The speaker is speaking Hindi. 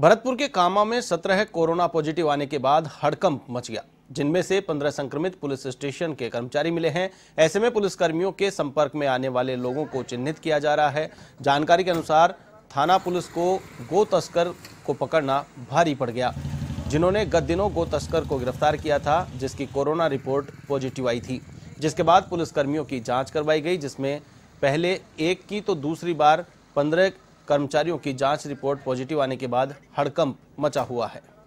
भरतपुर के कामा में सत्रह कोरोना पॉजिटिव आने के बाद हड़कंप मच गया जिनमें से पंद्रह संक्रमित पुलिस स्टेशन के कर्मचारी मिले हैं ऐसे में पुलिसकर्मियों के संपर्क में आने वाले लोगों को चिन्हित किया जा रहा है जानकारी के अनुसार थाना पुलिस को गो तस्कर को पकड़ना भारी पड़ गया जिन्होंने गत दिनों गो तस्कर को गिरफ्तार किया था जिसकी कोरोना रिपोर्ट पॉजिटिव आई थी जिसके बाद पुलिसकर्मियों की जाँच करवाई गई जिसमें पहले एक की तो दूसरी बार पंद्रह कर्मचारियों की जांच रिपोर्ट पॉजिटिव आने के बाद हड़कंप मचा हुआ है